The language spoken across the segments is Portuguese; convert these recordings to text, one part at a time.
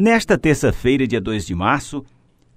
Nesta terça-feira, dia 2 de março,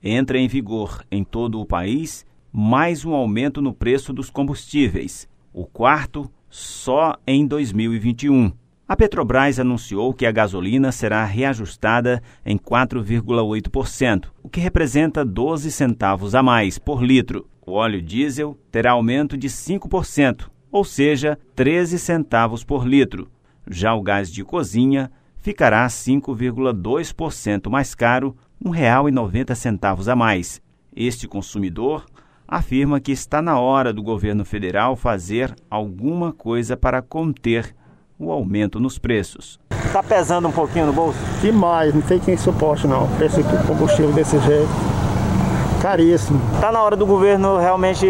entra em vigor em todo o país mais um aumento no preço dos combustíveis, o quarto só em 2021. A Petrobras anunciou que a gasolina será reajustada em 4,8%, o que representa 12 centavos a mais por litro. O óleo diesel terá aumento de 5%, ou seja, 13 centavos por litro. Já o gás de cozinha ficará 5,2% mais caro, R$ 1,90 a mais. Este consumidor afirma que está na hora do governo federal fazer alguma coisa para conter o aumento nos preços. Está pesando um pouquinho no bolso? Demais, não tem quem suporte não. Preço de combustível desse jeito, caríssimo. Está na hora do governo realmente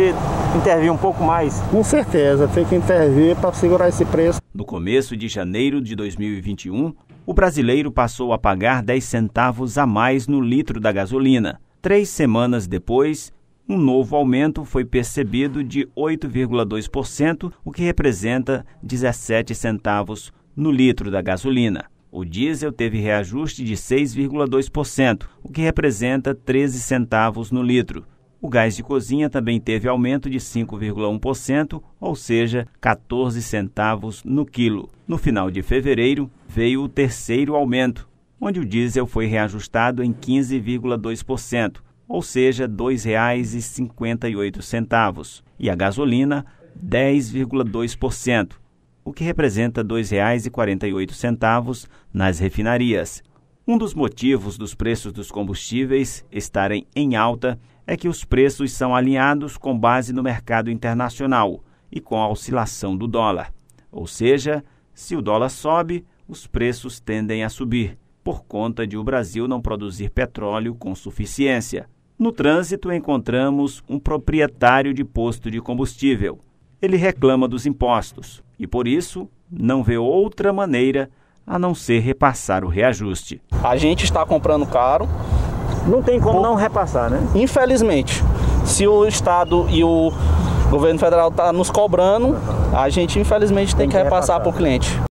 intervir um pouco mais? Com certeza, tem que intervir para segurar esse preço. No começo de janeiro de 2021, o brasileiro passou a pagar 10 centavos a mais no litro da gasolina. Três semanas depois, um novo aumento foi percebido de 8,2%, o que representa 17 centavos no litro da gasolina. O diesel teve reajuste de 6,2%, o que representa 13 centavos no litro. O gás de cozinha também teve aumento de 5,1%, ou seja, 14 centavos no quilo. No final de fevereiro, veio o terceiro aumento, onde o diesel foi reajustado em 15,2%, ou seja, R$ 2,58, e a gasolina 10,2%, o que representa R$ 2,48 nas refinarias. Um dos motivos dos preços dos combustíveis estarem em alta é que os preços são alinhados com base no mercado internacional e com a oscilação do dólar. Ou seja, se o dólar sobe, os preços tendem a subir, por conta de o Brasil não produzir petróleo com suficiência. No trânsito, encontramos um proprietário de posto de combustível. Ele reclama dos impostos e, por isso, não vê outra maneira a não ser repassar o reajuste. A gente está comprando caro. Não tem como Por... não repassar, né? Infelizmente. Se o Estado e o governo federal estão tá nos cobrando, a gente infelizmente tem, tem que, que repassar para o cliente.